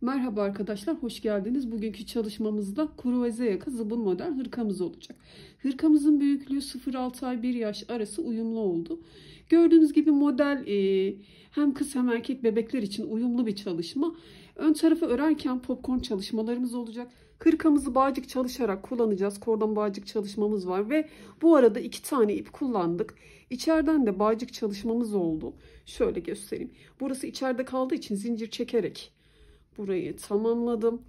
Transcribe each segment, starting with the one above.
Merhaba arkadaşlar, hoş geldiniz. Bugünkü çalışmamızda kuru veze yaka zıbın model hırkamız olacak. Hırkamızın büyüklüğü 0-6 ay 1 yaş arası uyumlu oldu. Gördüğünüz gibi model e, hem kız hem erkek bebekler için uyumlu bir çalışma. Ön tarafı örerken popcorn çalışmalarımız olacak. Hırkamızı bağcık çalışarak kullanacağız. Kordon bağcık çalışmamız var ve bu arada iki tane ip kullandık. İçeriden de bağcık çalışmamız oldu. Şöyle göstereyim. Burası içeride kaldığı için zincir çekerek burayı tamamladım.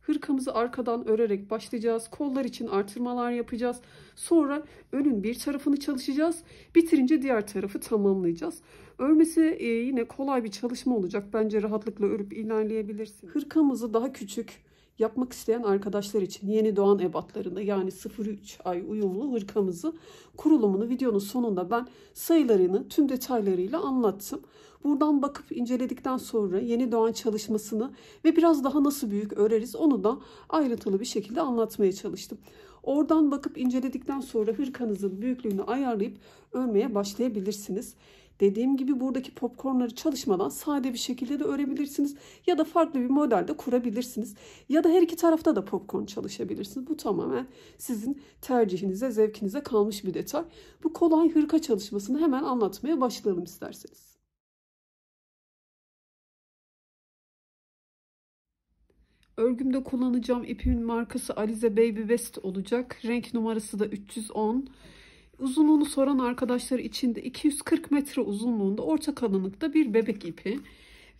Hırkamızı arkadan örerek başlayacağız. Kollar için artırmalar yapacağız. Sonra önün bir tarafını çalışacağız. Bitirince diğer tarafı tamamlayacağız. Örmesi e, yine kolay bir çalışma olacak. Bence rahatlıkla örüp ilerleyebilirsin. Hırkamızı daha küçük yapmak isteyen arkadaşlar için yeni doğan ebatlarında yani 0-3 ay uyumlu hırkamızı kurulumunu videonun sonunda ben sayılarını tüm detaylarıyla anlattım. Buradan bakıp inceledikten sonra yeni doğan çalışmasını ve biraz daha nasıl büyük öreriz onu da ayrıntılı bir şekilde anlatmaya çalıştım. Oradan bakıp inceledikten sonra hırkanızın büyüklüğünü ayarlayıp örmeye başlayabilirsiniz. Dediğim gibi buradaki popcornları çalışmadan sade bir şekilde de örebilirsiniz. Ya da farklı bir modelde kurabilirsiniz. Ya da her iki tarafta da popcorn çalışabilirsiniz. Bu tamamen sizin tercihinize, zevkinize kalmış bir detay. Bu kolay hırka çalışmasını hemen anlatmaya başlayalım isterseniz. Örgümde kullanacağım ipin markası Alize Baby Vest olacak. Renk numarası da 310. Uzunluğunu soran arkadaşlar için de 240 metre uzunluğunda orta kalınlıkta bir bebek ipi.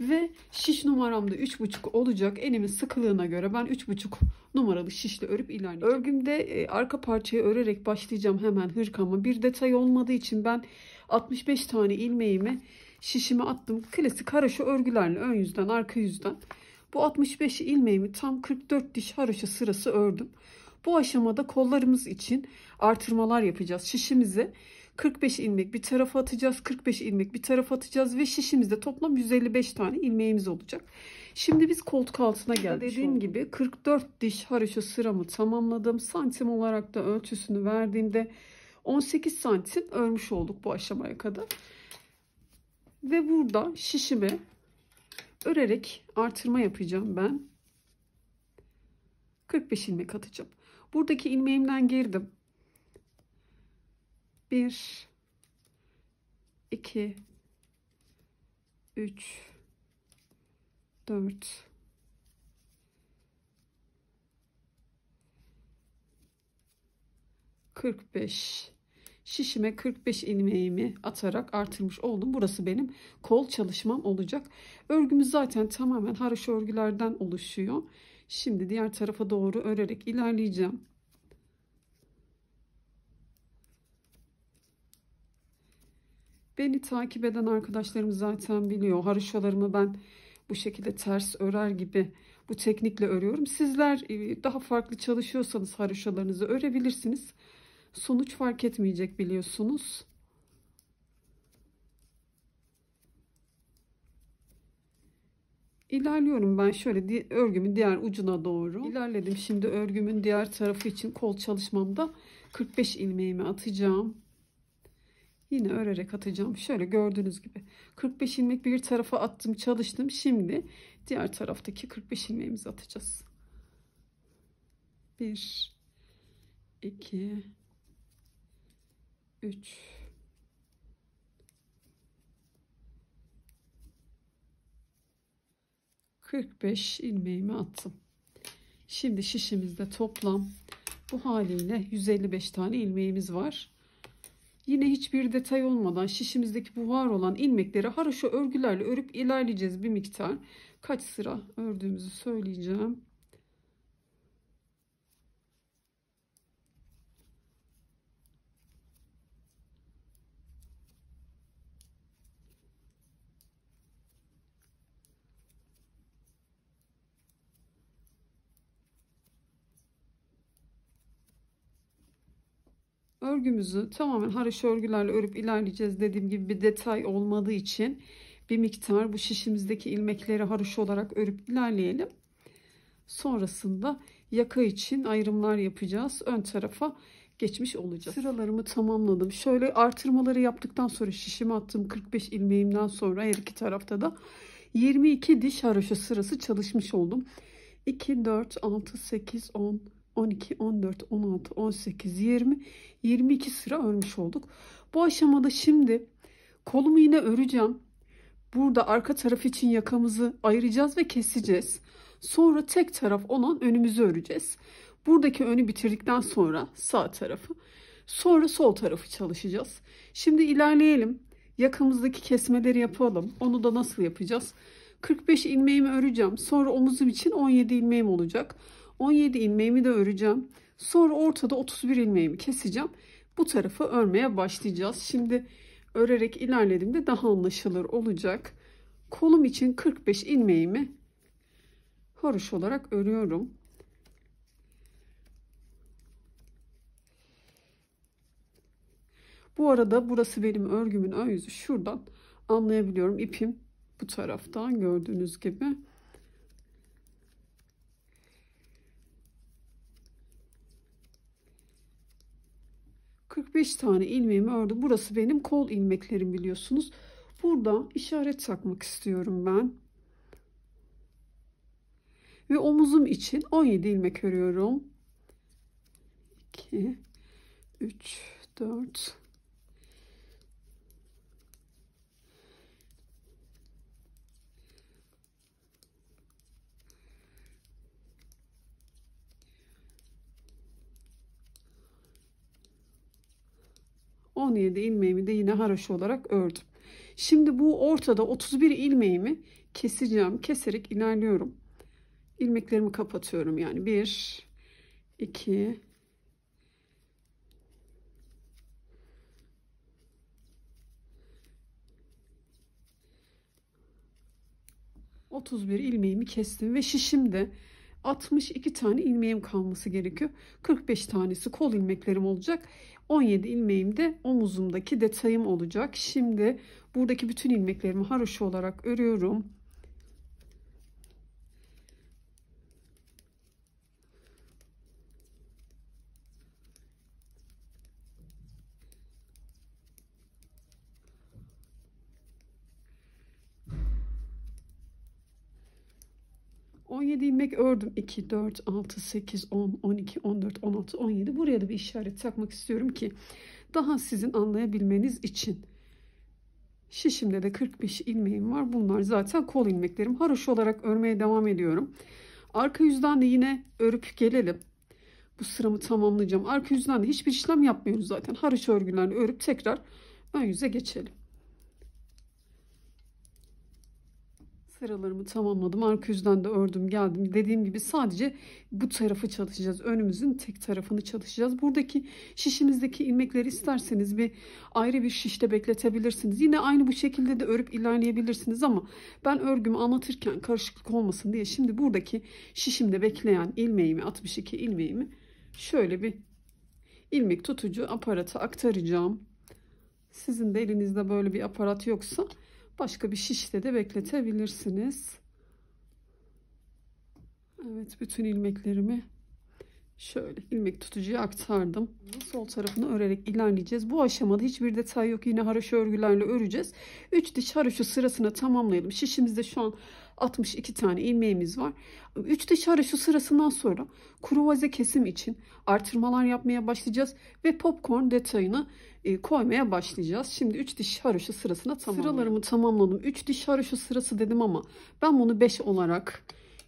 Ve şiş numaram da 3,5 olacak. Elimin sıkılığına göre ben 3,5 numaralı şişle örüp ilerleyeceğim. Örgümde e, arka parçayı örerek başlayacağım hemen hırkama. Bir detay olmadığı için ben 65 tane ilmeğimi şişime attım. Klasik haraşo örgülerle ön yüzden arka yüzden bu 65 ilmeğimi tam 44 diş haroşa sırası ördüm. Bu aşamada kollarımız için artırmalar yapacağız. Şişimizi 45 ilmek bir tarafa atacağız. 45 ilmek bir tarafa atacağız ve şişimizde toplam 155 tane ilmeğimiz olacak. Şimdi biz koltuk altına geldik. Dediğim oldu. gibi 44 diş haroşa sıramı tamamladım. Santim olarak da ölçüsünü verdiğimde 18 santim örmüş olduk bu aşamaya kadar. Ve burada şişimi örerek artırma yapacağım ben. 45 ilmek atacağım. Buradaki ilmeğimden girdim. 1 2 3 4 45 şişime 45 ilmeğimi atarak artırmış oldum. Burası benim kol çalışmam olacak. Örgümüz zaten tamamen haraşo örgülerden oluşuyor. Şimdi diğer tarafa doğru örerek ilerleyeceğim. Beni takip eden arkadaşlarım zaten biliyor. haroşalarımı ben bu şekilde ters örer gibi bu teknikle örüyorum. Sizler e, daha farklı çalışıyorsanız haraşolarınızı örebilirsiniz. Sonuç fark etmeyecek biliyorsunuz. İlerliyorum ben şöyle örgümün diğer ucuna doğru. İlerledim. Şimdi örgümün diğer tarafı için kol çalışmamda 45 ilmeğimi atacağım. Yine örerek atacağım. Şöyle gördüğünüz gibi 45 ilmek bir tarafa attım çalıştım. Şimdi diğer taraftaki 45 ilmeğimizi atacağız. 1 2 3 45 ilmeğimi attım. Şimdi şişimizde toplam bu haliyle 155 tane ilmeğimiz var. Yine hiçbir detay olmadan şişimizdeki bu var olan ilmekleri haroşa örgülerle örüp ilerleyeceğiz bir miktar. Kaç sıra ördüğümüzü söyleyeceğim. örgümüzü tamamen haraş örgülerle örüp ilerleyeceğiz. Dediğim gibi bir detay olmadığı için bir miktar bu şişimizdeki ilmekleri haraş olarak örüp ilerleyelim. Sonrasında yaka için ayrımlar yapacağız. Ön tarafa geçmiş olacağız. Sıralarımı tamamladım. Şöyle artırmaları yaptıktan sonra şişimi attım 45 ilmeğimden sonra her iki tarafta da 22 diş haroşa sırası çalışmış oldum. 2, 4, 6, 8, 10, 12, 14, 16, 18, 20, 22 sıra örmüş olduk. Bu aşamada şimdi kolumu yine öreceğim. Burada arka taraf için yakamızı ayıracağız ve keseceğiz. Sonra tek taraf olan önümüzü öreceğiz. Buradaki önü bitirdikten sonra sağ tarafı. Sonra sol tarafı çalışacağız. Şimdi ilerleyelim. Yakamızdaki kesmeleri yapalım. Onu da nasıl yapacağız? 45 ilmeğimi öreceğim. Sonra omuzum için 17 ilmeğim olacak. 17 ilmeğimi de öreceğim. Sonra ortada 31 ilmeğimi keseceğim. Bu tarafı örmeye başlayacağız. Şimdi örerek ilerlediğimde daha anlaşılır olacak. Kolum için 45 ilmeğimi haroş olarak örüyorum. Bu arada burası benim örgümün ön yüzü. Şuradan anlayabiliyorum. İpim bu taraftan gördüğünüz gibi. 45 tane ilmeğimi ördüm. Burası benim kol ilmeklerim biliyorsunuz. Burada işaret takmak istiyorum ben. Ve omuzum için 17 ilmek örüyorum. 2 3 4 17 ilmeğimi de yine haroşa olarak ördüm. Şimdi bu ortada 31 ilmeğimi keseceğim. Keserek ilerliyorum. İlmeklerimi kapatıyorum yani. 1 2 31 ilmeğimi kestim ve şişimde 62 tane ilmeğim kalması gerekiyor. 45 tanesi kol ilmeklerim olacak. 17 ilmeğim de omuzumdaki detayım olacak. Şimdi buradaki bütün ilmeklerimi haroşa olarak örüyorum. 7 ilmek ördüm. 2, 4, 6, 8, 10, 12, 14, 16, 17. Buraya da bir işaret takmak istiyorum ki daha sizin anlayabilmeniz için. Şişimde de 45 ilmeğim var. Bunlar zaten kol ilmeklerim. Haroşa olarak örmeye devam ediyorum. Arka yüzden de yine örüp gelelim. Bu sıramı tamamlayacağım. Arka yüzden de hiçbir işlem yapmıyoruz zaten. Haroş örgülerini örüp tekrar ön yüze geçelim. Sıralarımı tamamladım. Arka yüzden de ördüm geldim. Dediğim gibi sadece bu tarafı çalışacağız. Önümüzün tek tarafını çalışacağız. Buradaki şişimizdeki ilmekleri isterseniz bir ayrı bir şişte bekletebilirsiniz. Yine aynı bu şekilde de örüp ilerleyebilirsiniz ama ben örgümü anlatırken karışıklık olmasın diye şimdi buradaki şişimde bekleyen ilmeğimi 62 ilmeğimi şöyle bir ilmek tutucu aparata aktaracağım. Sizin de elinizde böyle bir aparat yoksa Başka bir şişte de bekletebilirsiniz. Evet bütün ilmeklerimi şöyle ilmek tutucuya aktardım. Sol tarafını örerek ilerleyeceğiz. Bu aşamada hiçbir detay yok. Yine haroşa örgülerle öreceğiz. 3 diş haroşa sırasını tamamlayalım. Şişimizde şu an 62 tane ilmeğimiz var. 3 dışarı şu sırasından sonra kuru vaze kesim için artırmalar yapmaya başlayacağız ve popcorn detayını e, koymaya başlayacağız. Şimdi 3 diş haroşa sırasına tamamladım. Sıralarımı tamamladım. 3 diş haroşa sırası dedim ama ben bunu 5 olarak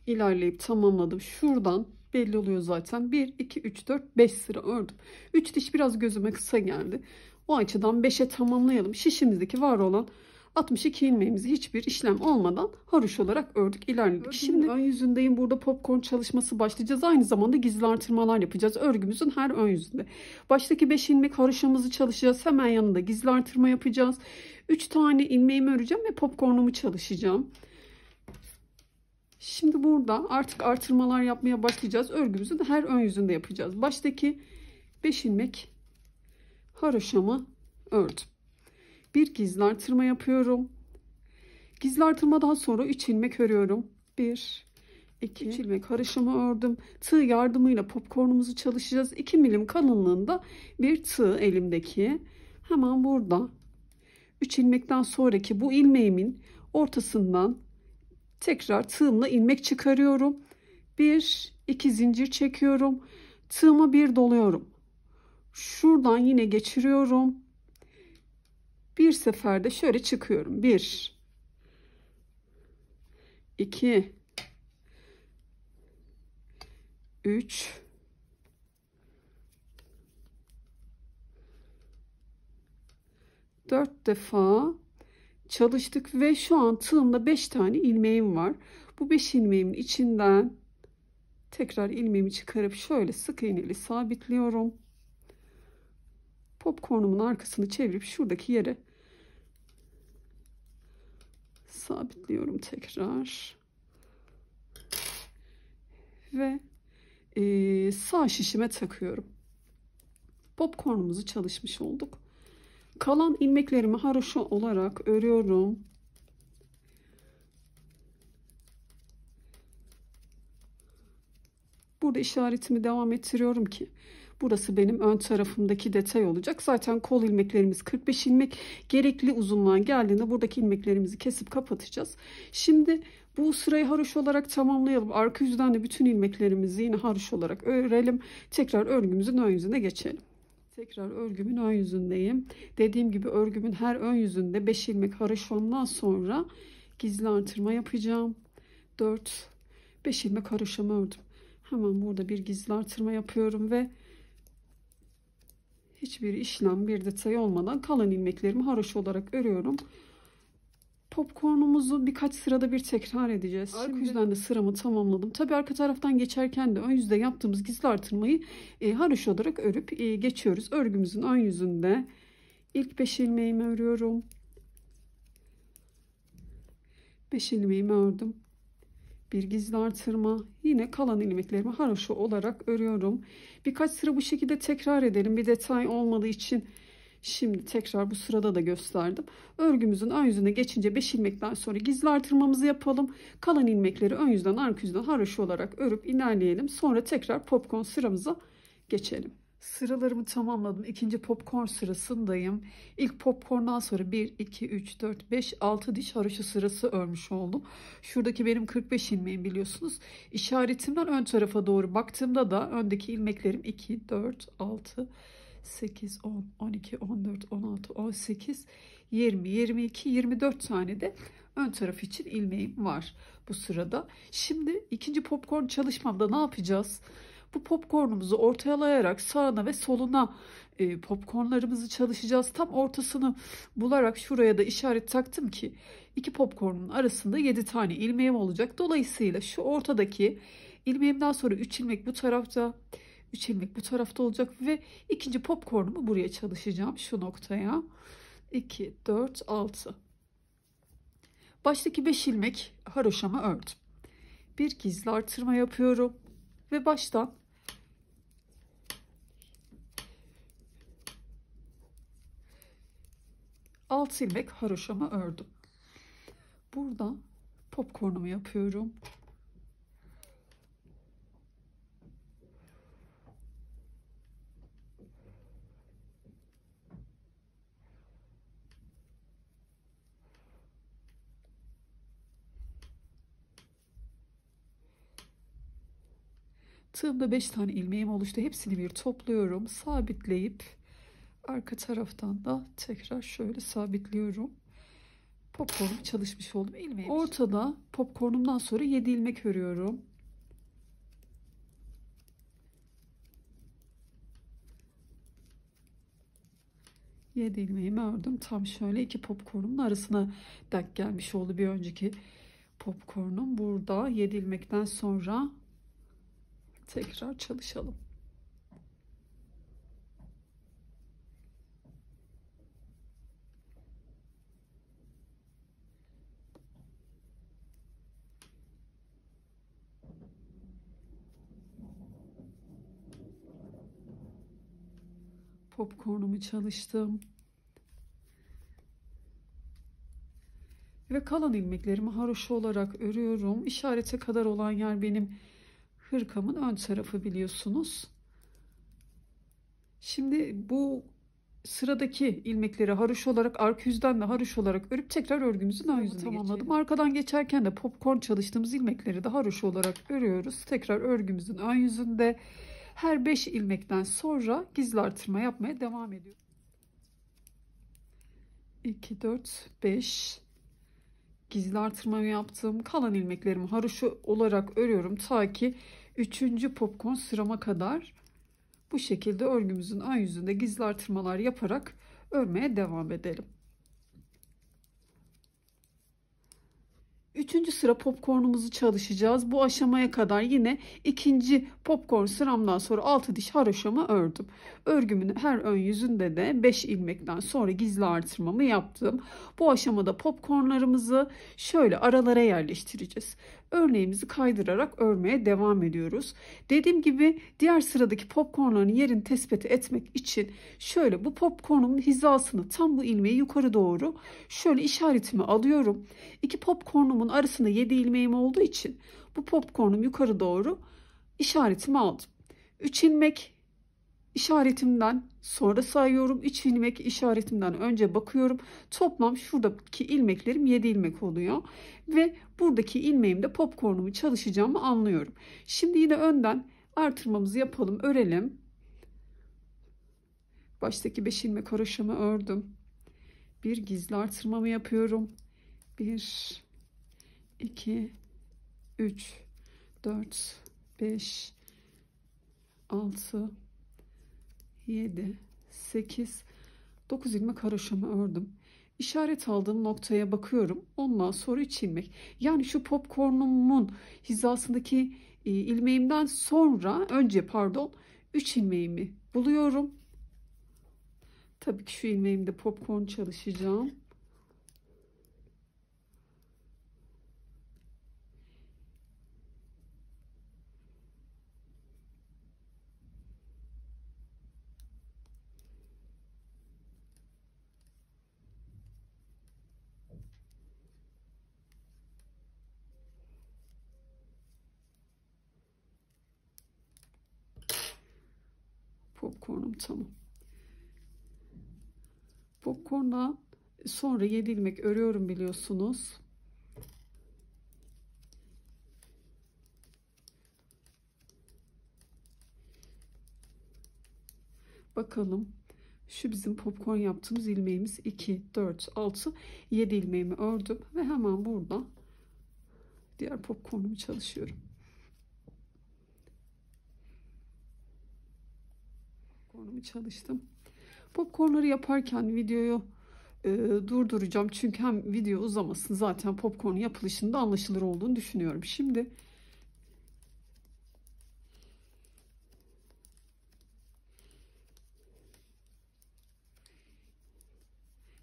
ilerleyip tamamladım. Şuradan belli oluyor zaten. 1, 2, 3, 4, 5 sıra ördüm. 3 diş biraz gözüme kısa geldi. O açıdan 5'e tamamlayalım. Şişimizdeki var olan 62 ilmeğimizi hiçbir işlem olmadan haroş olarak ördük ilerledik. Şimdi ön yüzündeyim burada popcorn çalışması başlayacağız. Aynı zamanda gizli artırmalar yapacağız örgümüzün her ön yüzünde. Baştaki 5 ilmek haroşamızı çalışacağız. Hemen yanında gizli artırma yapacağız. 3 tane ilmeğimi öreceğim ve popcornumu çalışacağım. Şimdi burada artık artırmalar yapmaya başlayacağız. Örgümüzü de her ön yüzünde yapacağız. Baştaki 5 ilmek haroşamı ördüm bir gizli artırma yapıyorum. Gizli artırmadan sonra 3 ilmek örüyorum. 1 2 3 ilmek karışımı ördüm. Tığ yardımıyla popkornumuzu çalışacağız. 2 milim kalınlığında bir tığ elimdeki. Hemen burada 3 ilmekten sonraki bu ilmeğimin ortasından tekrar tığımla ilmek çıkarıyorum. 1 2 zincir çekiyorum. Tığıma bir doluyorum. Şuradan yine geçiriyorum bir seferde şöyle çıkıyorum. Bir, iki, üç, dört defa çalıştık ve şu an tığımda beş tane ilmeğim var. Bu beş ilmeğimin içinden tekrar ilmeğimi çıkarıp şöyle sık iğneli sabitliyorum popcornumun arkasını çevirip şuradaki yere sabitliyorum tekrar. Ve e, sağ şişime takıyorum. Popcornumuzu çalışmış olduk. Kalan ilmeklerimi haroşa olarak örüyorum. Burada işaretimi devam ettiriyorum ki Burası benim ön tarafımdaki detay olacak. Zaten kol ilmeklerimiz 45 ilmek. Gerekli uzunluğa geldiğinde buradaki ilmeklerimizi kesip kapatacağız. Şimdi bu sırayı haroş olarak tamamlayalım. Arka yüzden de bütün ilmeklerimizi yine haroş olarak örelim. Tekrar örgümüzün ön yüzüne geçelim. Tekrar örgümün ön yüzündeyim. Dediğim gibi örgümün her ön yüzünde 5 ilmek haroşondan sonra gizli artırma yapacağım. 4 5 ilmek haroşamı ördüm. Hemen burada bir gizli artırma yapıyorum ve Hiçbir işlem bir detay olmadan kalan ilmeklerimi haroşa olarak örüyorum. Popcornumuzu birkaç sırada bir tekrar edeceğiz. Arka yüzden de sıramı tamamladım. Tabii arka taraftan geçerken de ön yüzde yaptığımız gizli artırmayı e, haroşa olarak örüp e, geçiyoruz. Örgümüzün ön yüzünde ilk 5 ilmeğimi örüyorum. 5 ilmeğimi ördüm bir gizli artırma yine kalan ilmeklerimi haroşa olarak örüyorum. Birkaç sıra bu şekilde tekrar edelim. Bir detay olmadığı için şimdi tekrar bu sırada da gösterdim. Örgümüzün ön yüzüne geçince 5 ilmekten sonra gizli artırmamızı yapalım. Kalan ilmekleri ön yüzden arka yüzden haroşa olarak örüp ilerleyelim. Sonra tekrar popcorn sıramıza geçelim. Sıralarımı tamamladım. İkinci popcorn sırasındayım. İlk popcorndan sonra 1, 2, 3, 4, 5, 6 diş haroşa sırası örmüş oldum. Şuradaki benim 45 ilmeğim biliyorsunuz. İşaretimden ön tarafa doğru baktığımda da öndeki ilmeklerim 2, 4, 6, 8, 10, 12, 14, 16, 18, 20, 22, 24 tane de ön taraf için ilmeğim var bu sırada. Şimdi ikinci popcorn çalışmamda ne yapacağız? Ne yapacağız? Bu popcornumuzu ortalayarak sağına ve soluna e, popcornlarımızı çalışacağız. Tam ortasını bularak şuraya da işaret taktım ki iki popcornun arasında 7 tane ilmeğim olacak. Dolayısıyla şu ortadaki ilmeğimden sonra 3 ilmek bu tarafta 3 ilmek bu tarafta olacak ve ikinci popcornumu buraya çalışacağım şu noktaya 2 4 6 baştaki 5 ilmek haroşama ördüm bir gizli artırma yapıyorum ve baştan 6 ilmek haroşamı ördüm. Burada popkornumu yapıyorum. Tığımda 5 tane ilmeğim oluştu. Hepsini bir topluyorum. Sabitleyip Arka taraftan da tekrar şöyle sabitliyorum. Popcorn çalışmış oldum. İlmeğim Ortada popcornumdan sonra 7 ilmek örüyorum. Yedi ilmeğimi ördüm. Tam şöyle iki popcornumun arasına denk gelmiş oldu bir önceki popcornum. Burada yedi ilmekten sonra tekrar çalışalım. popcornumu çalıştım. Ve kalan ilmeklerimi haroşa olarak örüyorum. İşarete kadar olan yer benim hırkamın ön tarafı biliyorsunuz. Şimdi bu sıradaki ilmekleri haruş olarak arka yüzden de haruş olarak örüp tekrar örgümüzün ön yüzünü tamamladım. Geçelim. Arkadan geçerken de popcorn çalıştığımız ilmekleri de haruş olarak örüyoruz. Tekrar örgümüzün ön yüzünde her 5 ilmekten sonra gizli artırma yapmaya devam ediyorum. 2, 4, 5 gizli artırmamı yaptım. Kalan ilmeklerimi haroşa olarak örüyorum ta ki 3. popkon sırama kadar bu şekilde örgümüzün ön yüzünde gizli artırmalar yaparak örmeye devam edelim. Üçüncü sıra popcornumuzu çalışacağız. Bu aşamaya kadar yine ikinci popcorn sıramdan sonra altı diş haroşamı ördüm. Örgümün her ön yüzünde de 5 ilmekten sonra gizli artırmamı yaptım. Bu aşamada popcornlarımızı şöyle aralara yerleştireceğiz örneğimizi kaydırarak örmeye devam ediyoruz. Dediğim gibi diğer sıradaki popkornların yerini tespit etmek için şöyle bu popkornun hizasını tam bu ilmeği yukarı doğru şöyle işaretimi alıyorum. İki popkornumun arasında 7 ilmeğim olduğu için bu popkornum yukarı doğru işaretimi aldım. 3 ilmek işaretimden sonra sayıyorum. İç ilmek işaretimden önce bakıyorum. Toplam şuradaki ilmeklerim 7 ilmek oluyor. Ve buradaki ilmeğimde popcornumu çalışacağımı anlıyorum. Şimdi yine önden artırmamızı yapalım. Örelim. Baştaki 5 ilmek haroşamı ördüm. Bir gizli artırmamı yapıyorum. 1 2 3 4 5 6 7, 8, 9 ilmek haroşamı ördüm. İşaret aldığım noktaya bakıyorum. Ondan sonra 3 ilmek. Yani şu popcornumun hizasındaki e, ilmeğimden sonra önce pardon 3 ilmeğimi buluyorum. Tabii ki şu ilmeğimde popcorn çalışacağım. popcornum tamam. Popcornla sonra 7 ilmek örüyorum biliyorsunuz. Bakalım. Şu bizim popcorn yaptığımız ilmeğimiz 2, 4, 6, 7 ilmeğimi ördüm ve hemen burada diğer popcornumu çalışıyorum. popcornumu çalıştım. Popcornları yaparken videoyu e, durduracağım. Çünkü hem video uzamasın zaten popcorn yapılışında anlaşılır olduğunu düşünüyorum. Şimdi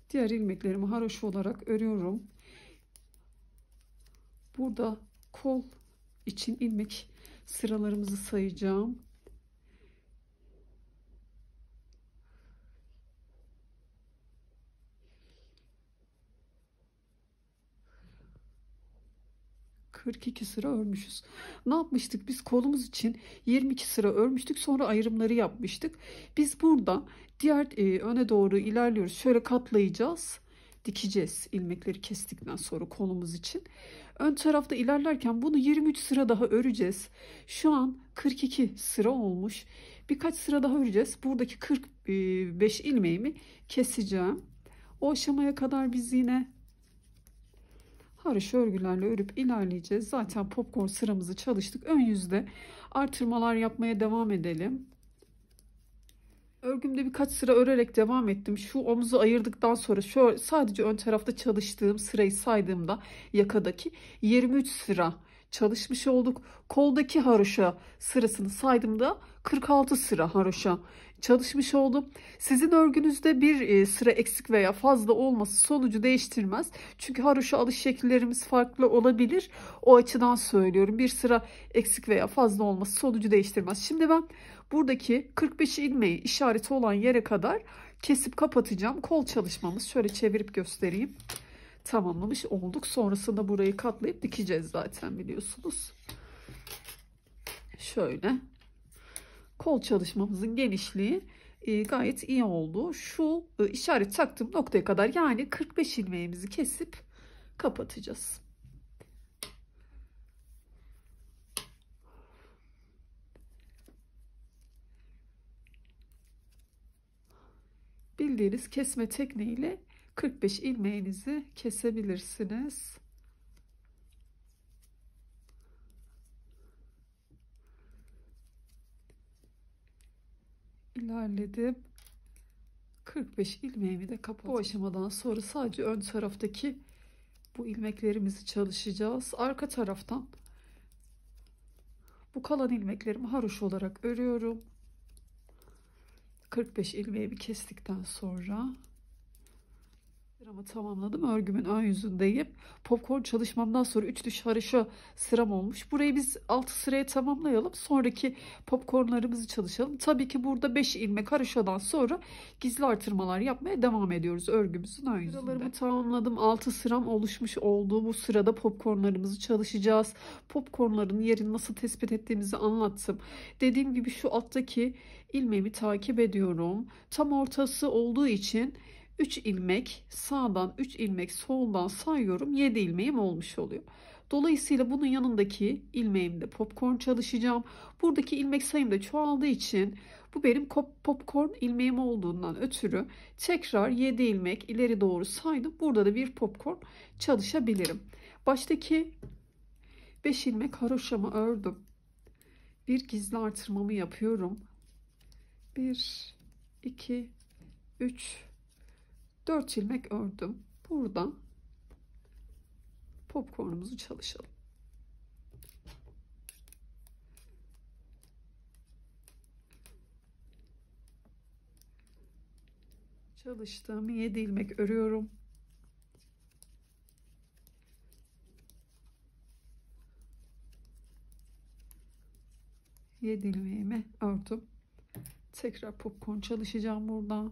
diğer ilmeklerimi haroşa olarak örüyorum. Burada kol için ilmek sıralarımızı sayacağım. 42 sıra örmüşüz. Ne yapmıştık? Biz kolumuz için 22 sıra örmüştük. Sonra ayrımları yapmıştık. Biz burada diğer e, öne doğru ilerliyoruz. Şöyle katlayacağız. Dikeceğiz ilmekleri kestikten sonra kolumuz için. Ön tarafta ilerlerken bunu 23 sıra daha öreceğiz. Şu an 42 sıra olmuş. Birkaç sıra daha öreceğiz. Buradaki 45 e, ilmeğimi keseceğim. O aşamaya kadar biz yine Haroşa örgülerle örüp ilerleyeceğiz. Zaten popcorn sıramızı çalıştık. Ön yüzde artırmalar yapmaya devam edelim. Örgümde birkaç sıra örerek devam ettim. Şu omuzu ayırdıktan sonra şu sadece ön tarafta çalıştığım sırayı saydığımda yakadaki 23 sıra çalışmış olduk. Koldaki haroşa sırasını saydım da 46 sıra haroşa çalışmış oldum. Sizin örgünüzde bir e, sıra eksik veya fazla olması sonucu değiştirmez. Çünkü haroşa alış şekillerimiz farklı olabilir. O açıdan söylüyorum. Bir sıra eksik veya fazla olması sonucu değiştirmez. Şimdi ben buradaki 45 ilmeği işareti olan yere kadar kesip kapatacağım. Kol çalışmamız şöyle çevirip göstereyim tamamlamış olduk. Sonrasında burayı katlayıp dikeceğiz zaten biliyorsunuz. Şöyle kol çalışmamızın genişliği e, gayet iyi oldu. Şu e, işaret taktığım noktaya kadar yani 45 ilmeğimizi kesip kapatacağız. Bildiğiniz kesme tekniğiyle 45 ilmeğinizi kesebilirsiniz. İlerledim. 45 ilmeğimi de kapattım. Bu aşamadan sonra sadece ön taraftaki bu ilmeklerimizi çalışacağız. Arka taraftan bu kalan ilmeklerimi haroş olarak örüyorum. 45 ilmeğimi kestikten sonra Sıramı tamamladım. Örgümün ön yüzündeyim. Popcorn çalışmamdan sonra üçlü şarışa sıram olmuş. Burayı biz 6 sıraya tamamlayalım. Sonraki popcornlarımızı çalışalım. Tabii ki burada 5 ilmek haroşadan sonra gizli artırmalar yapmaya devam ediyoruz örgümüzün ön yüzünde. Sıralarımı tamamladım. 6 sıram oluşmuş oldu. Bu sırada popcornlarımızı çalışacağız. Popcornların yerini nasıl tespit ettiğimizi anlattım. Dediğim gibi şu alttaki ilmeğimi takip ediyorum. Tam ortası olduğu için 3 ilmek sağdan 3 ilmek soldan sayıyorum 7 ilmeğim olmuş oluyor. Dolayısıyla bunun yanındaki ilmeğimde popcorn çalışacağım. Buradaki ilmek sayım da çoğaldığı için bu benim popcorn ilmeğim olduğundan ötürü tekrar 7 ilmek ileri doğru saydım. Burada da bir popcorn çalışabilirim. Baştaki 5 ilmek haroşamı ördüm. Bir gizli artırmamı yapıyorum. 1 2 3 4 ilmek ördüm. Buradan popcornumuzu çalışalım. Çalıştım 7 ilmek örüyorum. Yedi ilmeğimi ördüm. Tekrar popcorn çalışacağım burada.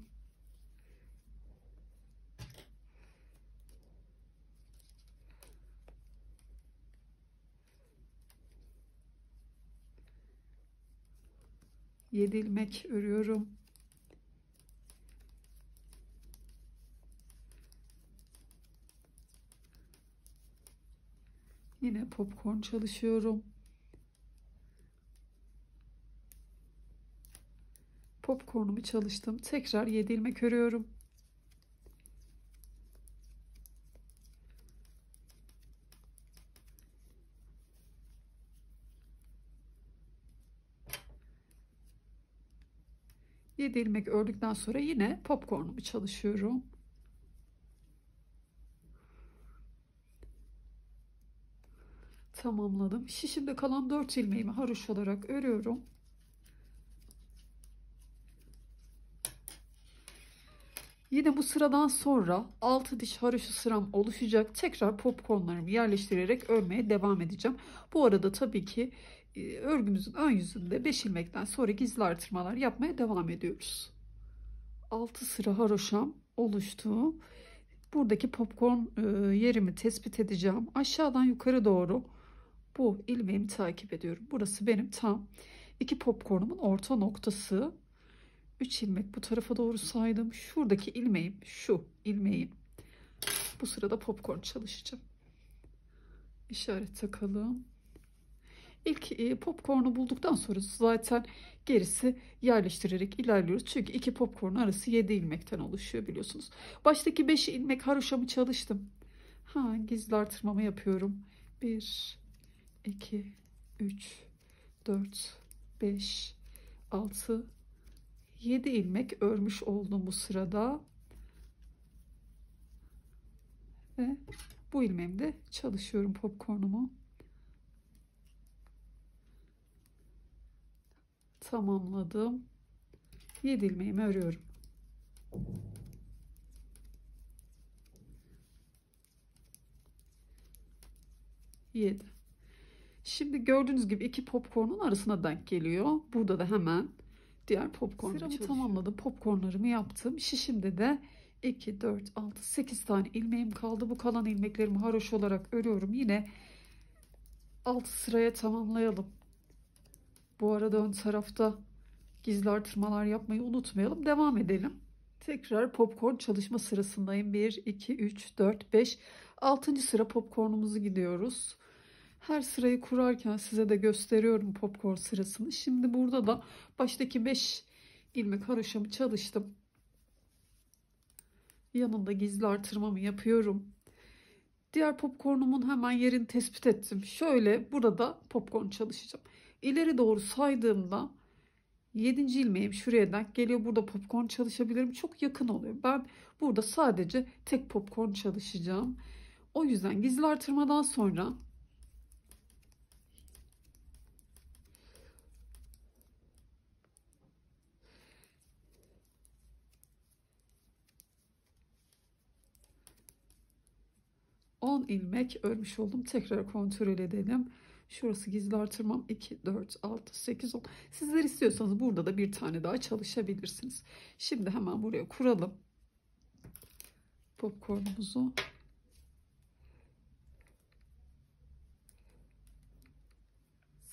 7 ilmek örüyorum. Yine popcorn çalışıyorum. Popcornumu çalıştım. Tekrar 7 ilmek örüyorum. 7 ilmek ördükten sonra yine popcornumu çalışıyorum. Tamamladım. Şişimde kalan 4 ilmeğimi haroş olarak örüyorum. Yine bu sıradan sonra 6 diş haroşu sıram oluşacak. Tekrar popcornlarımı yerleştirerek örmeye devam edeceğim. Bu arada tabii ki e, örgümüzün ön yüzünde 5 ilmekten sonra gizli artırmalar yapmaya devam ediyoruz. 6 sıra haroşam oluştu. Buradaki popcorn e, yerimi tespit edeceğim. Aşağıdan yukarı doğru bu ilmeğimi takip ediyorum. Burası benim tam iki popcornumun orta noktası. 3 ilmek bu tarafa doğru saydım. Şuradaki ilmeğim şu ilmeğim. Bu sırada popcorn çalışacağım. İşaret takalım. İlk e, popcornu bulduktan sonra zaten gerisi yerleştirerek ilerliyoruz. Çünkü iki popcorn arası 7 ilmekten oluşuyor biliyorsunuz. Baştaki 5 ilmek haroşamı çalıştım. Ha, gizli artırmamı yapıyorum. 1, 2, 3, 4, 5, 6, 7 ilmek örmüş oldum bu sırada. Ve bu ilmeğimde çalışıyorum popcornumu. tamamladım. 7 ilmeğimi örüyorum. Yedi. Şimdi gördüğünüz gibi iki popcornun arasına denk geliyor. Burada da hemen diğer popcornları tamamladım. Popcornlarımı yaptım. Şişimde de 2, 4, 6, 8 tane ilmeğim kaldı. Bu kalan ilmeklerimi haroş olarak örüyorum. Yine 6 sıraya tamamlayalım. Bu arada ön tarafta gizli artırmalar yapmayı unutmayalım. Devam edelim. Tekrar popcorn çalışma sırasındayım. 1, 2, 3, 4, 5, 6. sıra popcornumuzu gidiyoruz. Her sırayı kurarken size de gösteriyorum popcorn sırasını. Şimdi burada da baştaki 5 ilmek haroşamı çalıştım. Yanında gizli artırmamı yapıyorum. Diğer popcornumun hemen yerini tespit ettim. Şöyle burada popcorn çalışacağım. İleri doğru saydığımda 7. ilmeğim şuradan geliyor. Burada popcorn çalışabilirim. Çok yakın oluyor. Ben burada sadece tek popcorn çalışacağım. O yüzden gizli artırmadan sonra ilmek örmüş oldum. Tekrar kontrol edelim. Şurası gizli artırmam 2, 4, 6, 8, 10. Sizler istiyorsanız burada da bir tane daha çalışabilirsiniz. Şimdi hemen buraya kuralım. Popcornumuzu.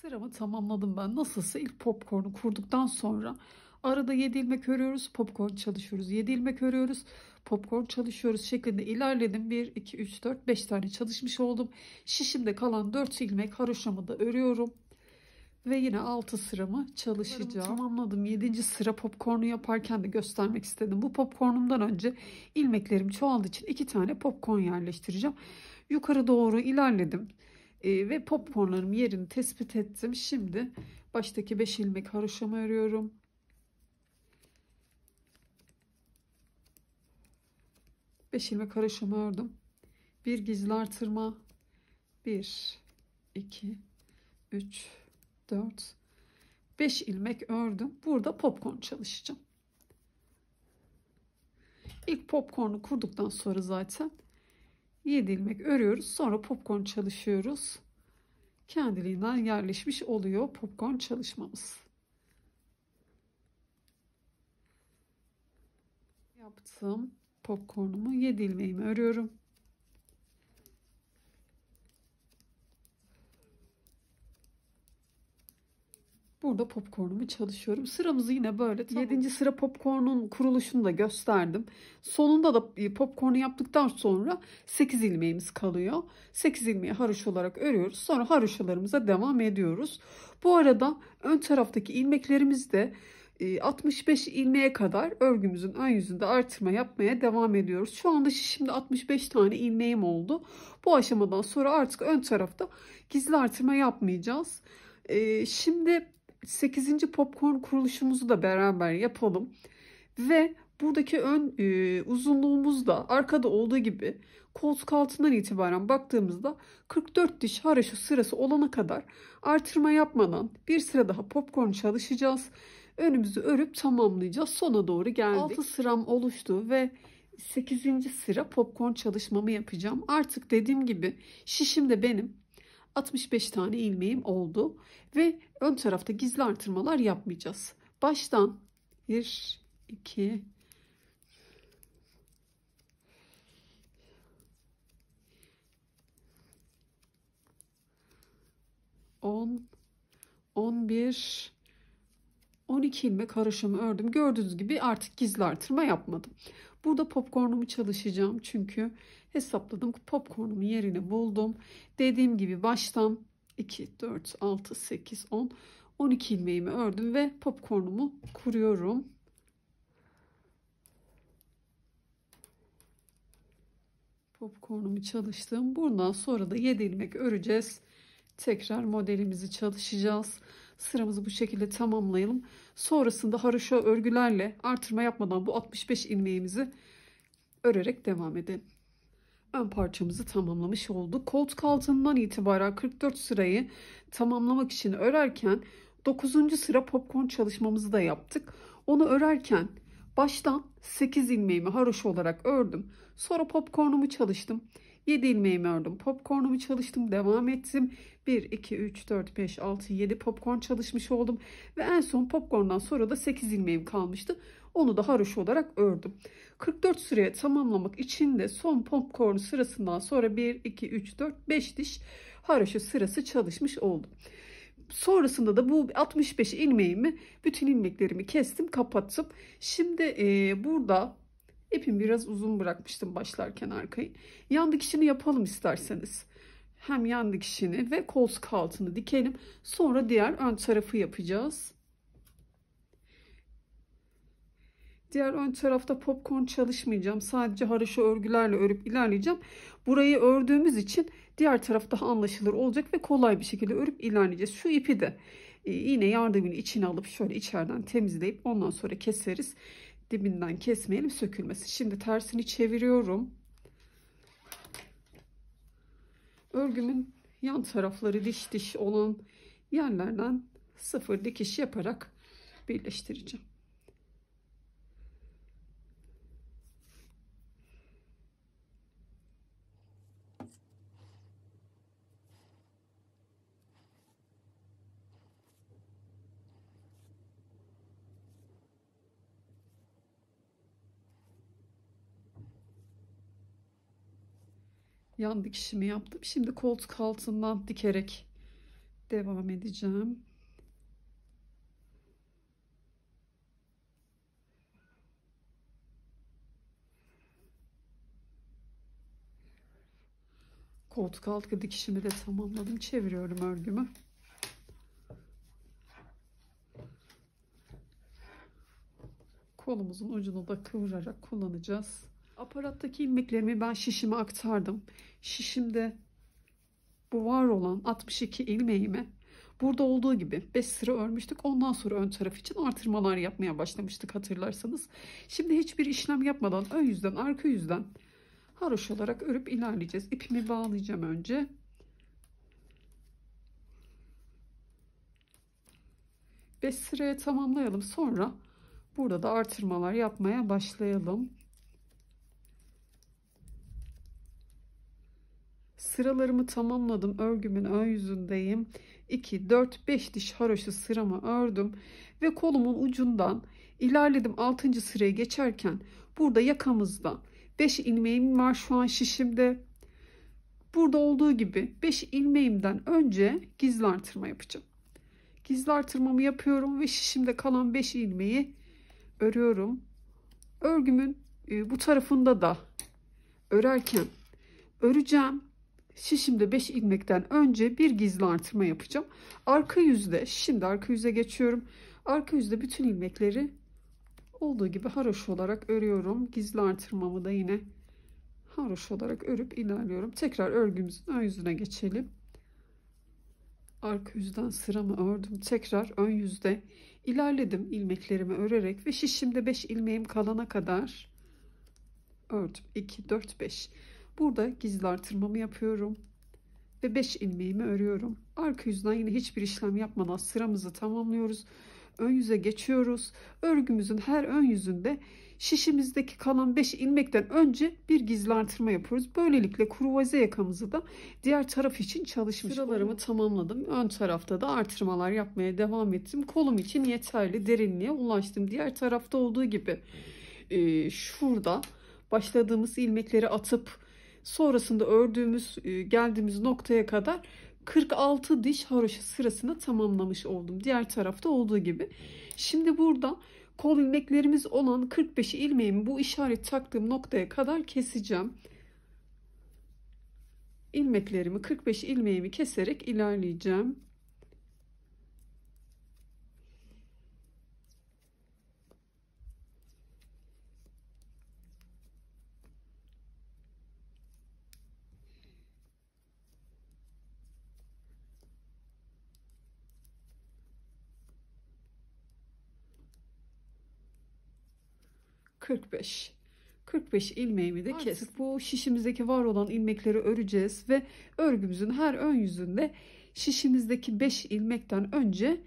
Sıramı tamamladım ben. Nasılsa ilk popcornu kurduktan sonra Arada 7 ilmek örüyoruz, popcorn çalışıyoruz. 7 ilmek örüyoruz, popcorn çalışıyoruz şeklinde ilerledim. 1, 2, 3, 4, 5 tane çalışmış oldum. Şişimde kalan 4 ilmek haroşamı da örüyorum. Ve yine 6 sıramı çalışacağım. Tamamladım. 7. sıra popcornu yaparken de göstermek istedim. Bu popcornumdan önce ilmeklerim çoğaldığı için 2 tane popcorn yerleştireceğim. Yukarı doğru ilerledim. Ee, ve popcornlarım yerini tespit ettim. Şimdi baştaki 5 ilmek haroşamı örüyorum. 5 ilmek karışımı ördüm. Bir gizli artırma. 1 2 3 4 5 ilmek ördüm. Burada popcorn çalışacağım. İlk popcornu kurduktan sonra zaten 7 ilmek örüyoruz. Sonra popcorn çalışıyoruz. Kendiliğinden yerleşmiş oluyor popcorn çalışmamız. Yaptım popkornumu 7 ilmeğimi örüyorum. Burada popkornumu çalışıyorum. Sıramızı yine böyle. Tamam. 7. sıra popcorn'un kuruluşunu da gösterdim. Sonunda da popcorn'u yaptıktan sonra 8 ilmeğimiz kalıyor. 8 ilmeği haroş olarak örüyoruz. Sonra haroşalarımıza devam ediyoruz. Bu arada ön taraftaki ilmeklerimiz de 65 e, ilmeğe kadar örgümüzün ön yüzünde artırma yapmaya devam ediyoruz. Şu anda şimdi 65 tane ilmeğim oldu. Bu aşamadan sonra artık ön tarafta gizli artırma yapmayacağız. E, şimdi 8. popcorn kuruluşumuzu da beraber yapalım. Ve buradaki ön e, uzunluğumuz da arkada olduğu gibi koltuk altından itibaren baktığımızda 44 diş haraşo sırası olana kadar artırma yapmadan bir sıra daha popcorn çalışacağız önümüzü örüp tamamlayacağız. Sona doğru geldik. 6 sıram oluştu ve 8. sıra popcorn çalışmamı yapacağım. Artık dediğim gibi şişim de benim. 65 tane ilmeğim oldu ve ön tarafta gizli artırmalar yapmayacağız. Baştan 1 2 10 11 12 ilmek karışımı ördüm. Gördüğünüz gibi artık gizli artırma yapmadım. Burada popkornumu çalışacağım çünkü hesapladım. Popkornumun yerini buldum. Dediğim gibi baştan 2, 4, 6, 8, 10, 12 ilmeğimi ördüm ve popkornumu kuruyorum. Popkornumu çalıştım. Bundan sonra da 7 ilmek öreceğiz. Tekrar modelimizi çalışacağız. Sıramızı bu şekilde tamamlayalım. Sonrasında haroşa örgülerle artırma yapmadan bu 65 ilmeğimizi örerek devam edelim. Ön parçamızı tamamlamış olduk. Koltuk altından itibaren 44 sırayı tamamlamak için örerken 9. sıra popcorn çalışmamızı da yaptık. Onu örerken baştan 8 ilmeğimi haroşa olarak ördüm. Sonra popcornumu çalıştım. 7 ilmeğimi ördüm. Popcornumu çalıştım. Devam ettim. 1, 2, 3, 4, 5, 6, 7 popcorn çalışmış oldum. Ve en son popcorndan sonra da 8 ilmeğim kalmıştı. Onu da haroşa olarak ördüm. 44 sıraya tamamlamak için de son popcorn sırasından sonra 1, 2, 3, 4, 5 diş haroşa sırası çalışmış oldum sonrasında da bu 65 ilmeğimi bütün ilmeklerimi kestim kapattım. Şimdi e, burada İpimi biraz uzun bırakmıştım başlarken arkayı. Yan dikişini yapalım isterseniz. Hem yan dikişini ve kol altını dikelim. Sonra diğer ön tarafı yapacağız. Diğer ön tarafta popcorn çalışmayacağım. Sadece haroşa örgülerle örüp ilerleyeceğim. Burayı ördüğümüz için diğer taraf daha anlaşılır olacak ve kolay bir şekilde örüp ilerleyeceğiz. Şu ipi de e, iğne yardımıyla içine alıp şöyle içeriden temizleyip ondan sonra keseriz dibinden kesmeyelim sökülmesin. Şimdi tersini çeviriyorum. Örgümün yan tarafları diş diş olan yerlerden sıfır dikiş yaparak birleştireceğim. yan dikişimi yaptım. Şimdi koltuk altından dikerek devam edeceğim. Koltuk altı dikişimi de tamamladım. Çeviriyorum örgümü. Kolumuzun ucunu da kıvırarak kullanacağız aparattaki ilmeklerimi ben şişime aktardım. Şişimde bu var olan 62 ilmeğimi burada olduğu gibi 5 sıra örmüştük. Ondan sonra ön taraf için artırmalar yapmaya başlamıştık hatırlarsanız. Şimdi hiçbir işlem yapmadan ön yüzden arka yüzden haroş olarak örüp ilerleyeceğiz. İpimi bağlayacağım önce. Beş sıraya tamamlayalım. Sonra burada da artırmalar yapmaya başlayalım. Sıralarımı tamamladım. Örgümün ön yüzündeyim. 2, 4, 5 diş haroşa sıramı ördüm. Ve kolumun ucundan ilerledim 6. sıraya geçerken burada yakamızdan 5 ilmeğim var şu an şişimde. Burada olduğu gibi 5 ilmeğimden önce gizli artırma yapacağım. Gizli artırmamı yapıyorum ve şişimde kalan 5 ilmeği örüyorum. Örgümün e, bu tarafında da örerken öreceğim şişimde 5 ilmekten önce bir gizli artırma yapacağım. Arka yüzde şimdi arka yüze geçiyorum. Arka yüzde bütün ilmekleri olduğu gibi haroş olarak örüyorum. Gizli artırmamı da yine haroş olarak örüp ilerliyorum. Tekrar örgümüzün ön yüzüne geçelim. Arka yüzden sıramı ördüm. Tekrar ön yüzde ilerledim ilmeklerimi örerek ve şişimde 5 ilmeğim kalana kadar ördüm. 2, 4, 5. Burada gizli artırmamı yapıyorum. Ve 5 ilmeğimi örüyorum. Arka yüzden yine hiçbir işlem yapmadan sıramızı tamamlıyoruz. Ön yüze geçiyoruz. Örgümüzün her ön yüzünde şişimizdeki kalan 5 ilmekten önce bir gizli artırma yapıyoruz. Böylelikle kruvaze yakamızı da diğer taraf için çalışmış. Sıralarımı tamamladım. Ön tarafta da artırmalar yapmaya devam ettim. Kolum için yeterli derinliğe ulaştım. Diğer tarafta olduğu gibi e, şurada başladığımız ilmekleri atıp sonrasında ördüğümüz e, geldiğimiz noktaya kadar 46 diş haroşa sırasını tamamlamış oldum. Diğer tarafta olduğu gibi. Şimdi burada kol ilmeklerimiz olan 45 ilmeğimi bu işaret taktığım noktaya kadar keseceğim. İlmeklerimi 45 ilmeğimi keserek ilerleyeceğim. 45. 45 ilmeğimi de Artık kestim. Bu şişimizdeki var olan ilmekleri öreceğiz ve örgümüzün her ön yüzünde şişimizdeki 5 ilmekten önce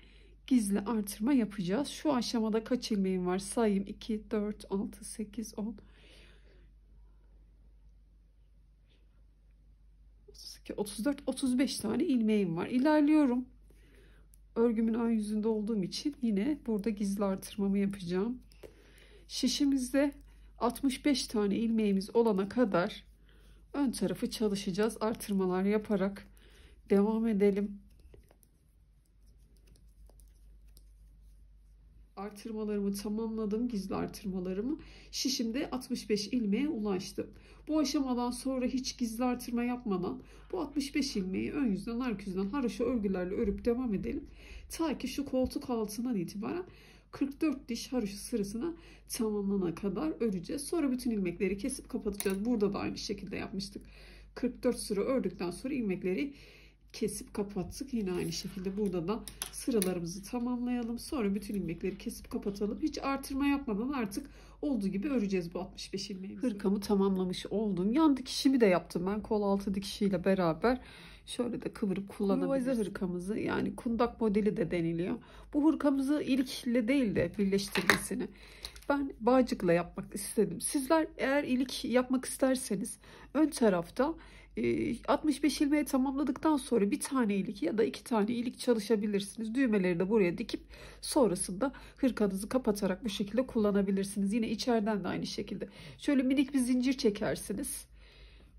gizli artırma yapacağız. Şu aşamada kaç ilmeğim var sayayım. 2, 4, 6, 8, 10, 34, 35 tane ilmeğim var. İlerliyorum. Örgümün ön yüzünde olduğum için yine burada gizli artırmamı yapacağım. Şişimizde 65 tane ilmeğimiz olana kadar ön tarafı çalışacağız. Artırmalar yaparak devam edelim. artırmalarımı tamamladım gizli artırmalarımı şişimde 65 ilmeğe ulaştım bu aşamadan sonra hiç gizli artırma yapmadan bu 65 ilmeği ön yüzden arka yüzden haroşa örgülerle örüp devam edelim ta ki şu koltuk altından itibaren 44 diş haroşa sırasına tamamlana kadar öreceğiz. Sonra bütün ilmekleri kesip kapatacağız. Burada da aynı şekilde yapmıştık. 44 sıra ördükten sonra ilmekleri kesip kapattık. Yine aynı şekilde burada da sıralarımızı tamamlayalım. Sonra bütün ilmekleri kesip kapatalım. Hiç artırma yapmadan artık olduğu gibi öreceğiz bu 65 ilmeğimizi. Hırkamı tamamlamış oldum. Yan dikişimi de yaptım ben kol altı dikişiyle beraber. Şöyle de kıvırıp kullanabiliriz. Kuru hırkamızı yani kundak modeli de deniliyor. Bu hırkamızı ilikle değil de birleştirmesini ben bağcıkla yapmak istedim. Sizler eğer ilik yapmak isterseniz ön tarafta 65 e, ilmeği tamamladıktan sonra bir tane ilik ya da iki tane ilik çalışabilirsiniz. Düğmeleri de buraya dikip sonrasında hırkanızı kapatarak bu şekilde kullanabilirsiniz. Yine içeriden de aynı şekilde. Şöyle minik bir zincir çekersiniz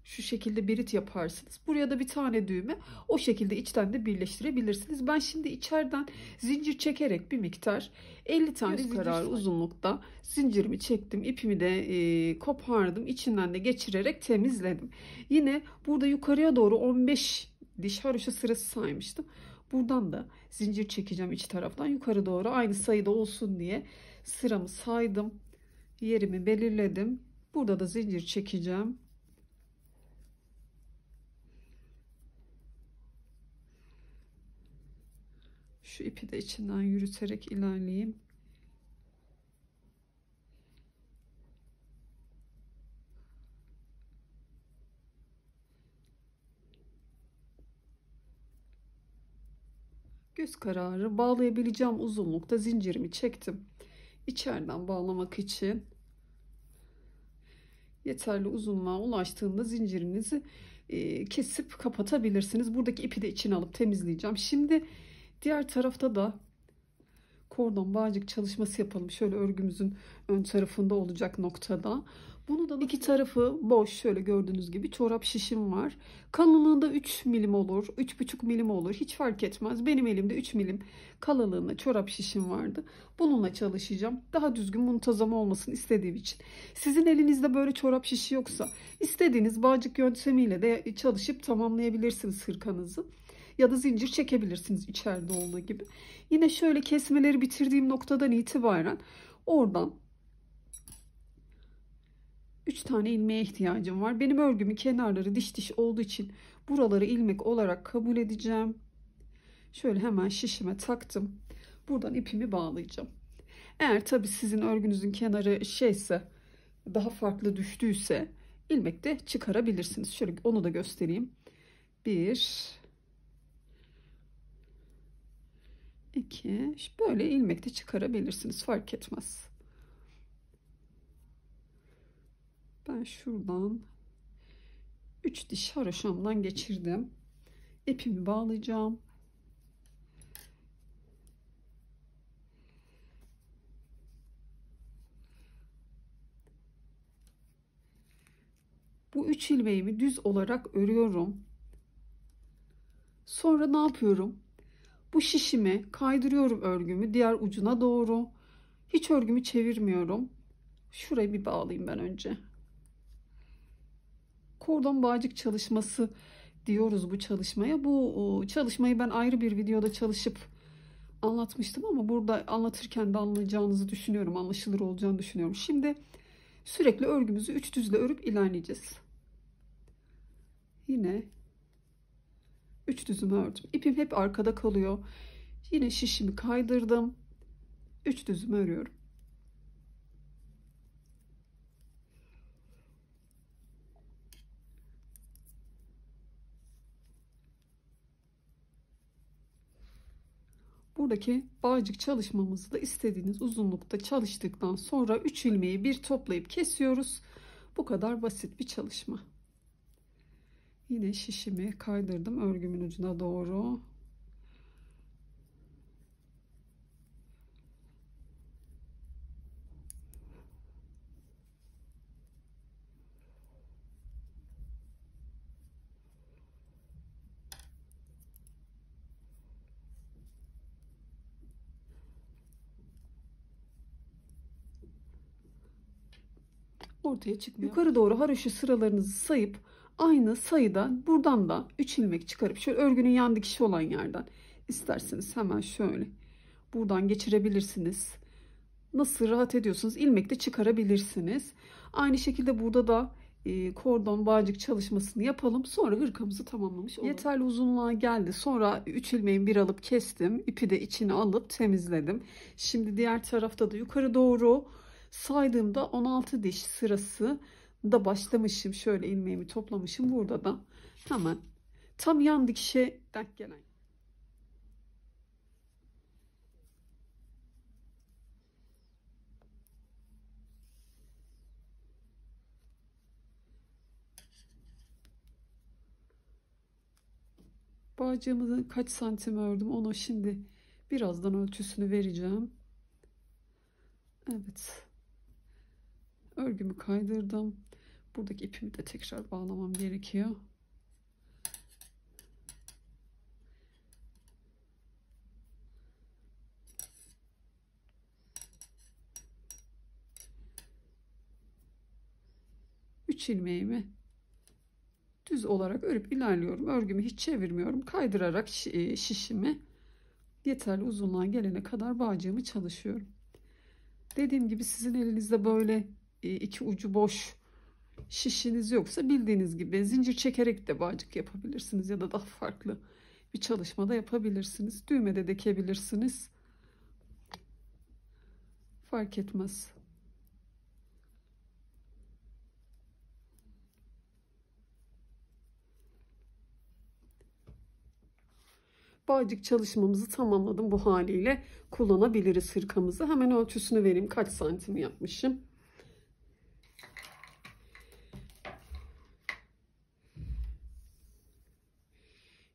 şu şekilde birit yaparsınız. Buraya da bir tane düğme o şekilde içten de birleştirebilirsiniz. Ben şimdi içeriden zincir çekerek bir miktar 50 tane Göz kararı uzunlukta zincirimi çektim. ipimi de e, kopardım. içinden de geçirerek temizledim. Yine burada yukarıya doğru 15 diş haroşa sırası saymıştım. Buradan da zincir çekeceğim iç taraftan yukarı doğru aynı sayıda olsun diye sıramı saydım. Yerimi belirledim. Burada da zincir çekeceğim. Şu ipi de içinden yürüterek ilerleyeyim. Göz kararı bağlayabileceğim uzunlukta zincirimi çektim. İçeriden bağlamak için yeterli uzunluğa ulaştığında zincirinizi kesip kapatabilirsiniz. Buradaki ipi de içine alıp temizleyeceğim. Şimdi Diğer tarafta da kordon bağcık çalışması yapalım. Şöyle örgümüzün ön tarafında olacak noktada. Bunu da iki tarafı boş şöyle gördüğünüz gibi çorap şişim var. Kalınlığında 3 milim olur, 3,5 milim olur. Hiç fark etmez. Benim elimde 3 milim kalınlığında çorap şişim vardı. Bununla çalışacağım. Daha düzgün muntazam olmasın istediğim için. Sizin elinizde böyle çorap şişi yoksa istediğiniz bağcık yöntemiyle de çalışıp tamamlayabilirsiniz hırkanızı ya da zincir çekebilirsiniz içeride olduğu gibi. Yine şöyle kesmeleri bitirdiğim noktadan itibaren oradan 3 tane ilmeğe ihtiyacım var. Benim örgümün kenarları diş diş olduğu için buraları ilmek olarak kabul edeceğim. Şöyle hemen şişime taktım. Buradan ipimi bağlayacağım. Eğer tabi sizin örgünüzün kenarı şeyse daha farklı düştüyse ilmek de çıkarabilirsiniz. Şöyle onu da göstereyim. 1 2. böyle ilmek de çıkarabilirsiniz. Fark etmez. Ben şuradan 3 diş haroşamdan geçirdim. İpimi bağlayacağım. Bu 3 ilmeğimi düz olarak örüyorum. Sonra ne yapıyorum? Bu şişimi kaydırıyorum örgümü diğer ucuna doğru. Hiç örgümü çevirmiyorum. Şurayı bir bağlayayım ben önce. Kordon bağcık çalışması diyoruz bu çalışmaya. Bu e, çalışmayı ben ayrı bir videoda çalışıp anlatmıştım ama burada anlatırken de anlayacağınızı düşünüyorum. Anlaşılır olacağını düşünüyorum. Şimdi sürekli örgümüzü üç düzle örüp ilerleyeceğiz. Yine 3 düzüm ördüm. İpim hep arkada kalıyor. Yine şişimi kaydırdım. 3 düzüm örüyorum. buradaki bağcık çalışmamızı da istediğiniz uzunlukta çalıştıktan sonra 3 ilmeği bir toplayıp kesiyoruz. Bu kadar basit bir çalışma. Yine şişimi kaydırdım örgümün ucuna doğru. ortaya çıkmıyor. Yukarı doğru haroşa sıralarınızı sayıp aynı sayıda buradan da 3 ilmek çıkarıp şöyle örgünün yan dikişi olan yerden isterseniz hemen şöyle buradan geçirebilirsiniz. Nasıl rahat ediyorsunuz ilmek de çıkarabilirsiniz. Aynı şekilde burada da e, kordon bağcık çalışmasını yapalım. Sonra hırkamızı tamamlamış olalım. Yeterli uzunluğa geldi. Sonra 3 ilmeğin bir alıp kestim. İpi de içine alıp temizledim. Şimdi diğer tarafta da yukarı doğru saydığımda 16 diş sırası da başlamışım. Şöyle ilmeğimi toplamışım. Burada da hemen tam yan dikişe denk gelen. Bağcığımı kaç santim ördüm onu şimdi birazdan ölçüsünü vereceğim. Evet. Örgümü kaydırdım. Buradaki ipimi de tekrar bağlamam gerekiyor. Üç ilmeğimi düz olarak örüp ilerliyorum. Örgümü hiç çevirmiyorum. Kaydırarak e, şişimi yeterli uzunluğa gelene kadar bağcığımı çalışıyorum. Dediğim gibi sizin elinizde böyle e, iki ucu boş şişiniz yoksa bildiğiniz gibi zincir çekerek de bağcık yapabilirsiniz ya da daha farklı bir çalışmada yapabilirsiniz. düğme de kebilirsiniz. Fark etmez. Bağcık çalışmamızı tamamladım bu haliyle kullanabiliriz hırkamızı. Hemen ölçüsünü vereyim kaç santim yapmışım.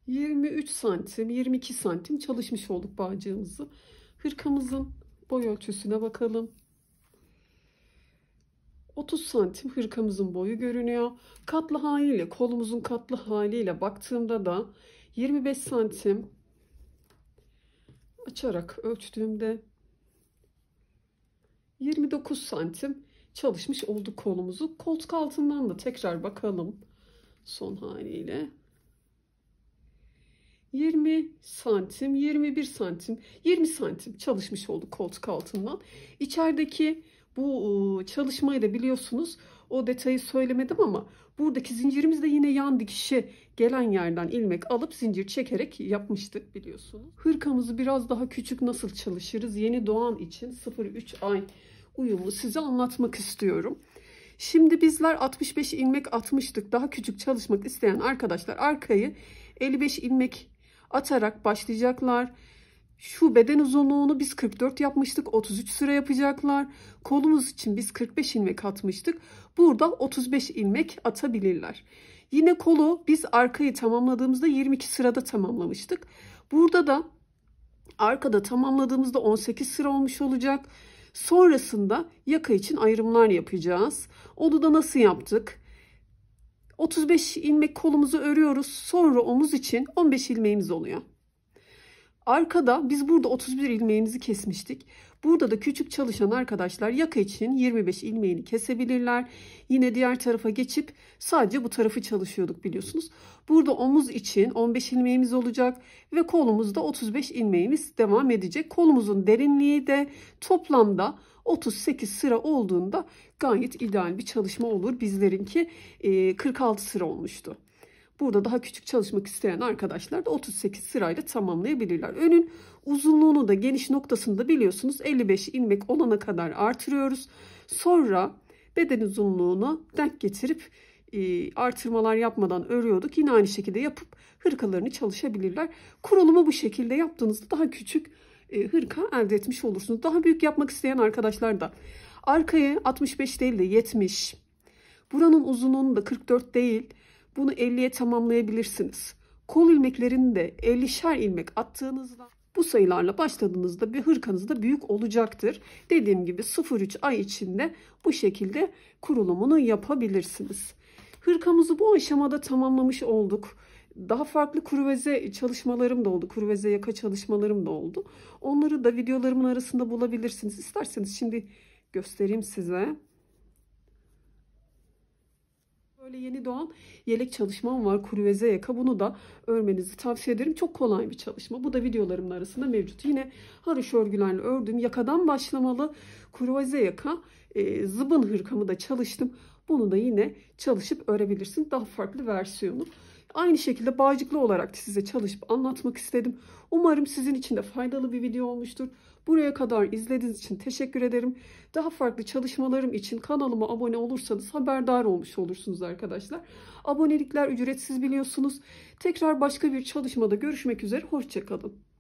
23 santim 22 santim çalışmış olduk bağcığımızı. Hırkamızın boy ölçüsüne bakalım. 30 santim hırkamızın boyu görünüyor. Katlı haliyle kolumuzun katlı haliyle baktığımda da 25 santim açarak ölçtüğümde 29 santim çalışmış olduk kolumuzu. Koltuk altından da tekrar bakalım son haliyle. 20 santim, 21 santim, 20 santim çalışmış olduk koltuk altından. İçerideki bu e, çalışmayı da biliyorsunuz o detayı söylemedim ama buradaki zincirimiz de yine yan dikişe gelen yerden ilmek alıp zincir çekerek yapmıştık biliyorsunuz. Hırkamızı biraz daha küçük nasıl çalışırız yeni doğan için 0-3 ay uyumu size anlatmak istiyorum. Şimdi bizler 65 ilmek atmıştık. Daha küçük çalışmak isteyen arkadaşlar arkayı 55 ilmek atarak başlayacaklar. Şu beden uzunluğunu biz 44 yapmıştık. 33 sıra yapacaklar. Kolumuz için biz 45 ilmek atmıştık. Burada 35 ilmek atabilirler. Yine kolu biz arkayı tamamladığımızda 22 sırada tamamlamıştık. Burada da arkada tamamladığımızda 18 sıra olmuş olacak. Sonrasında yaka için ayrımlar yapacağız. Onu da nasıl yaptık? 35 ilmek kolumuzu örüyoruz. Sonra omuz için 15 ilmeğimiz oluyor. Arkada biz burada 31 ilmeğimizi kesmiştik. Burada da küçük çalışan arkadaşlar yaka için 25 ilmeğini kesebilirler. Yine diğer tarafa geçip sadece bu tarafı çalışıyorduk biliyorsunuz. Burada omuz için 15 ilmeğimiz olacak ve kolumuzda 35 ilmeğimiz devam edecek. Kolumuzun derinliği de toplamda 38 sıra olduğunda gayet ideal bir çalışma olur. Bizlerinki 46 ee, sıra olmuştu. Burada daha küçük çalışmak isteyen arkadaşlar da 38 sırayla tamamlayabilirler. Önün uzunluğunu da geniş noktasında biliyorsunuz 55 ilmek olana kadar artırıyoruz. Sonra beden uzunluğunu denk getirip e, artırmalar yapmadan örüyorduk. Yine aynı şekilde yapıp hırkalarını çalışabilirler. Kurulumu bu şekilde yaptığınızda daha küçük e, hırka elde etmiş olursunuz. Daha büyük yapmak isteyen arkadaşlar da arkaya 65 değil de 70. Buranın uzunluğunu da 44 değil bunu 50'ye tamamlayabilirsiniz. Kol ilmeklerini de 50'şer ilmek attığınızda bu sayılarla başladığınızda bir hırkanız da büyük olacaktır. Dediğim gibi 0-3 ay içinde bu şekilde kurulumunu yapabilirsiniz. Hırkamızı bu aşamada tamamlamış olduk. Daha farklı kurveze çalışmalarım da oldu. Kurveze yaka çalışmalarım da oldu. Onları da videolarımın arasında bulabilirsiniz. İsterseniz şimdi göstereyim size. Böyle yeni doğan yelek çalışmam var. Kurveze yaka. Bunu da örmenizi tavsiye ederim. Çok kolay bir çalışma. Bu da videolarımın arasında mevcut. Yine haroş örgülerle ördüm. Yakadan başlamalı kurveze yaka. E, zıbın hırkamı da çalıştım. Bunu da yine çalışıp örebilirsin. Daha farklı versiyonu. Aynı şekilde bağcıklı olarak size çalışıp anlatmak istedim. Umarım sizin için de faydalı bir video olmuştur. Buraya kadar izlediğiniz için teşekkür ederim. Daha farklı çalışmalarım için kanalıma abone olursanız haberdar olmuş olursunuz arkadaşlar. Abonelikler ücretsiz biliyorsunuz. Tekrar başka bir çalışmada görüşmek üzere. Hoşçakalın.